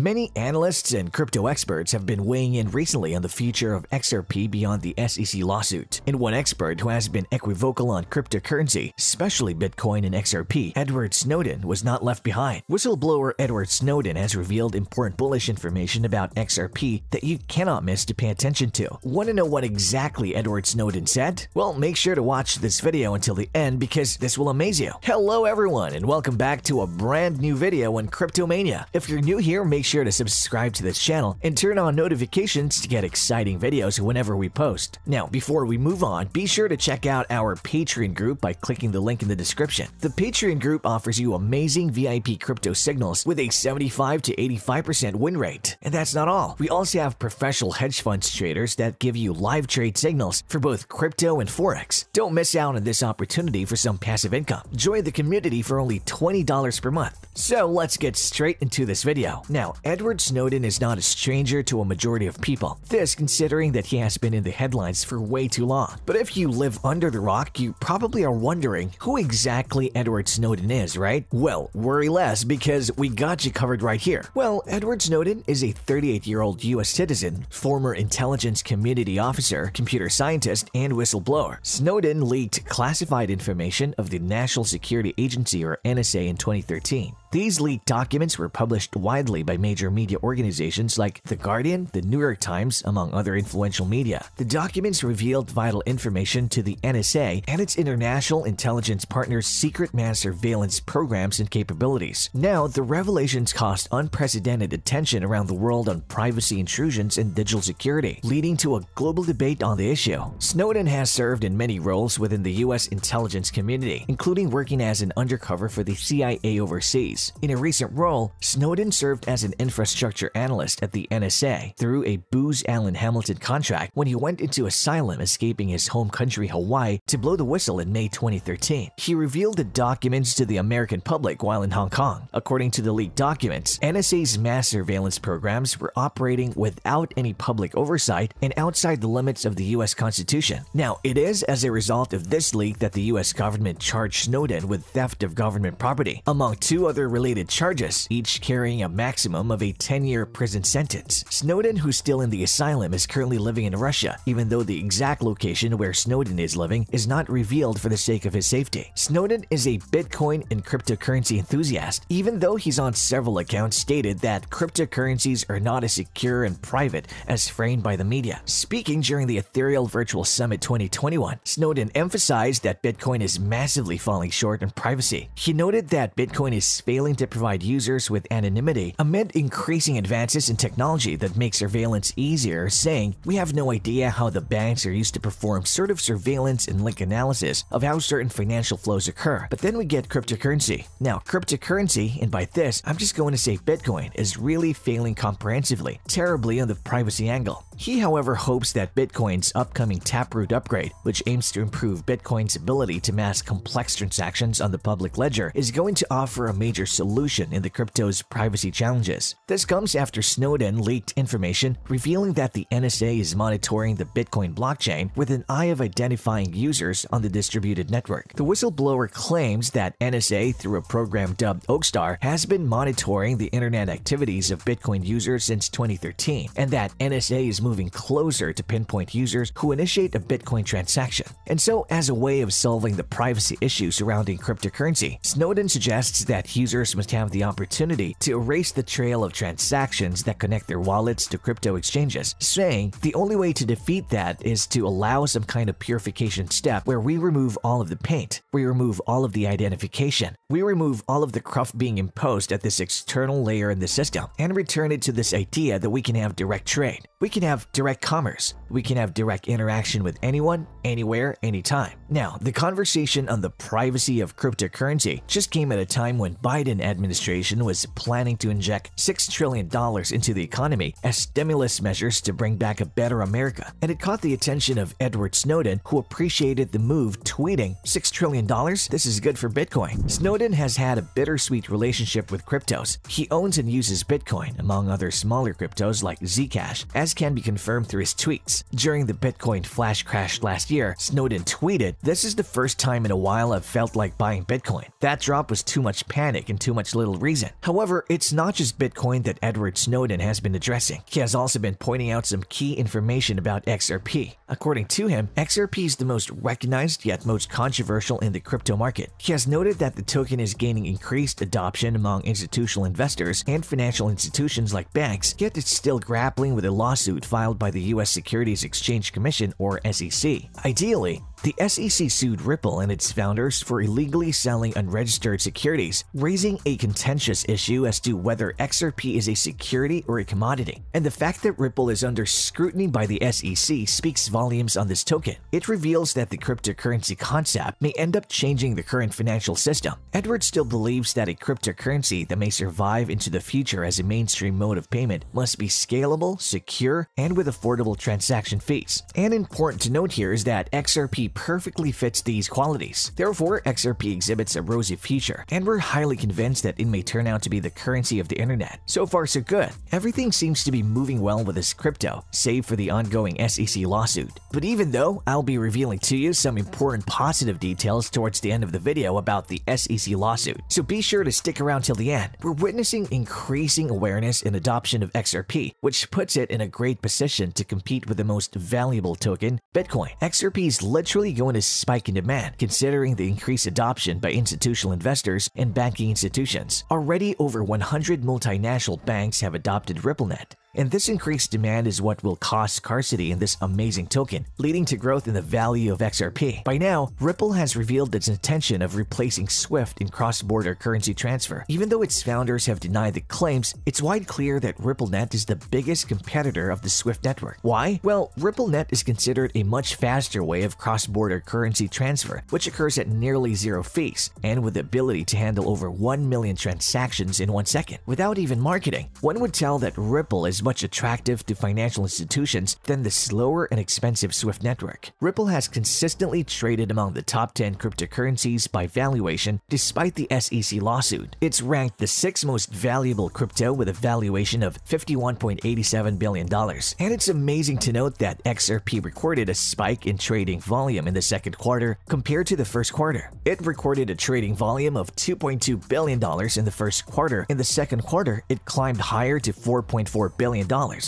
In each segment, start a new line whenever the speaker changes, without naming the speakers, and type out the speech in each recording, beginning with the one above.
Many analysts and crypto experts have been weighing in recently on the future of XRP beyond the SEC lawsuit. And one expert who has been equivocal on cryptocurrency, especially Bitcoin and XRP, Edward Snowden, was not left behind. Whistleblower Edward Snowden has revealed important bullish information about XRP that you cannot miss to pay attention to. Want to know what exactly Edward Snowden said? Well, make sure to watch this video until the end because this will amaze you. Hello everyone and welcome back to a brand new video on Cryptomania. If you're new here, make sure to subscribe to this channel and turn on notifications to get exciting videos whenever we post. Now, before we move on, be sure to check out our Patreon group by clicking the link in the description. The Patreon group offers you amazing VIP crypto signals with a 75 to 85% win rate. And that's not all. We also have professional hedge funds traders that give you live trade signals for both crypto and forex. Don't miss out on this opportunity for some passive income. Join the community for only $20 per month. So let's get straight into this video. Now, Edward Snowden is not a stranger to a majority of people, this considering that he has been in the headlines for way too long. But if you live under the rock, you probably are wondering who exactly Edward Snowden is, right? Well, worry less because we got you covered right here. Well, Edward Snowden is a 38-year-old US citizen, former intelligence community officer, computer scientist, and whistleblower. Snowden leaked classified information of the National Security Agency or NSA in 2013. These leaked documents were published widely by major media organizations like The Guardian, The New York Times, among other influential media. The documents revealed vital information to the NSA and its international intelligence partners' secret mass surveillance programs and capabilities. Now, the revelations caused unprecedented attention around the world on privacy intrusions and digital security, leading to a global debate on the issue. Snowden has served in many roles within the U.S. intelligence community, including working as an undercover for the CIA overseas. In a recent role, Snowden served as an infrastructure analyst at the NSA through a Booz Allen Hamilton contract when he went into asylum escaping his home country Hawaii to blow the whistle in May 2013. He revealed the documents to the American public while in Hong Kong. According to the leaked documents, NSA's mass surveillance programs were operating without any public oversight and outside the limits of the US Constitution. Now, it is as a result of this leak that the US government charged Snowden with theft of government property, among two other related charges, each carrying a maximum of a 10 year prison sentence. Snowden, who's still in the asylum, is currently living in Russia, even though the exact location where Snowden is living is not revealed for the sake of his safety. Snowden is a Bitcoin and cryptocurrency enthusiast, even though he's on several accounts stated that cryptocurrencies are not as secure and private as framed by the media. Speaking during the Ethereal Virtual Summit 2021, Snowden emphasized that Bitcoin is massively falling short in privacy. He noted that Bitcoin is failing failing to provide users with anonymity amid increasing advances in technology that make surveillance easier, saying, We have no idea how the banks are used to perform sort of surveillance and link analysis of how certain financial flows occur. But then we get cryptocurrency. Now, cryptocurrency, and by this, I'm just going to say Bitcoin, is really failing comprehensively, terribly on the privacy angle. He, however, hopes that Bitcoin's upcoming Taproot upgrade, which aims to improve Bitcoin's ability to mask complex transactions on the public ledger, is going to offer a major solution in the crypto's privacy challenges. This comes after Snowden leaked information revealing that the NSA is monitoring the Bitcoin blockchain with an eye of identifying users on the distributed network. The whistleblower claims that NSA, through a program dubbed Oakstar, has been monitoring the internet activities of Bitcoin users since 2013, and that NSA is moving closer to pinpoint users who initiate a Bitcoin transaction. And so, as a way of solving the privacy issue surrounding cryptocurrency, Snowden suggests that users must have the opportunity to erase the trail of transactions that connect their wallets to crypto exchanges, saying the only way to defeat that is to allow some kind of purification step where we remove all of the paint, we remove all of the identification, we remove all of the cruff being imposed at this external layer in the system, and return it to this idea that we can have direct trade. We can have have direct commerce. We can have direct interaction with anyone, anywhere, anytime. Now, the conversation on the privacy of cryptocurrency just came at a time when Biden administration was planning to inject $6 trillion into the economy as stimulus measures to bring back a better America. And it caught the attention of Edward Snowden, who appreciated the move, tweeting, $6 trillion? This is good for Bitcoin. Snowden has had a bittersweet relationship with cryptos. He owns and uses Bitcoin, among other smaller cryptos like Zcash, as can be confirmed through his tweets. During the Bitcoin flash crash last year, Snowden tweeted, This is the first time in a while I've felt like buying Bitcoin. That drop was too much panic and too much little reason. However, it's not just Bitcoin that Edward Snowden has been addressing. He has also been pointing out some key information about XRP. According to him, XRP is the most recognized yet most controversial in the crypto market. He has noted that the token is gaining increased adoption among institutional investors and financial institutions like banks, yet it's still grappling with a lawsuit filed by the U.S. Securities Exchange Commission or SEC. Ideally, the SEC sued Ripple and its founders for illegally selling unregistered securities, raising a contentious issue as to whether XRP is a security or a commodity. And the fact that Ripple is under scrutiny by the SEC speaks volumes on this token. It reveals that the cryptocurrency concept may end up changing the current financial system. Edward still believes that a cryptocurrency that may survive into the future as a mainstream mode of payment must be scalable, secure, and with affordable transaction fees. And important to note here is that XRP perfectly fits these qualities. Therefore, XRP exhibits a rosy future, and we're highly convinced that it may turn out to be the currency of the internet. So far, so good. Everything seems to be moving well with this crypto, save for the ongoing SEC lawsuit. But even though I'll be revealing to you some important positive details towards the end of the video about the SEC lawsuit, so be sure to stick around till the end. We're witnessing increasing awareness and adoption of XRP, which puts it in a great position to compete with the most valuable token, Bitcoin. XRP is literally going to spike in demand considering the increased adoption by institutional investors and banking institutions. Already over 100 multinational banks have adopted RippleNet. And this increased demand is what will cause scarcity in this amazing token, leading to growth in the value of XRP. By now, Ripple has revealed its intention of replacing SWIFT in cross-border currency transfer. Even though its founders have denied the claims, it's wide clear that RippleNet is the biggest competitor of the SWIFT network. Why? Well, RippleNet is considered a much faster way of cross-border currency transfer, which occurs at nearly zero fees, and with the ability to handle over 1 million transactions in one second. Without even marketing, one would tell that Ripple is much attractive to financial institutions than the slower and expensive SWIFT network. Ripple has consistently traded among the top 10 cryptocurrencies by valuation despite the SEC lawsuit. It's ranked the sixth most valuable crypto with a valuation of $51.87 billion. And it's amazing to note that XRP recorded a spike in trading volume in the second quarter compared to the first quarter. It recorded a trading volume of $2.2 billion in the first quarter. In the second quarter, it climbed higher to $4.4 billion billion,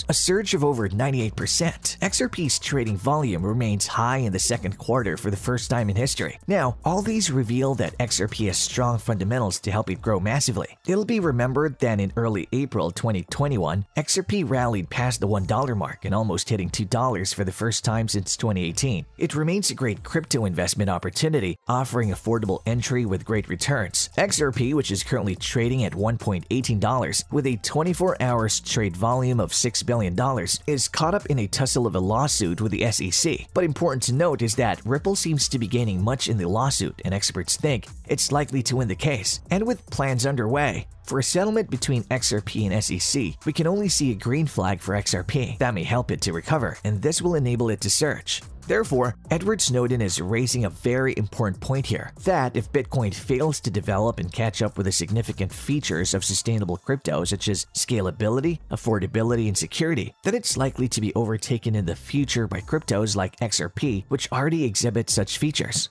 a surge of over 98%. XRP's trading volume remains high in the second quarter for the first time in history. Now, all these reveal that XRP has strong fundamentals to help it grow massively. It'll be remembered that in early April 2021, XRP rallied past the $1 mark and almost hitting $2 for the first time since 2018. It remains a great crypto investment opportunity, offering affordable entry with great returns. XRP, which is currently trading at $1.18, with a 24 hours trade volume of $6 billion, is caught up in a tussle of a lawsuit with the SEC. But important to note is that Ripple seems to be gaining much in the lawsuit, and experts think it's likely to win the case. And with plans underway, for a settlement between XRP and SEC, we can only see a green flag for XRP. That may help it to recover, and this will enable it to surge. Therefore, Edward Snowden is raising a very important point here, that if Bitcoin fails to develop and catch up with the significant features of sustainable crypto such as scalability, affordability, and security, then it's likely to be overtaken in the future by cryptos like XRP, which already exhibit such features.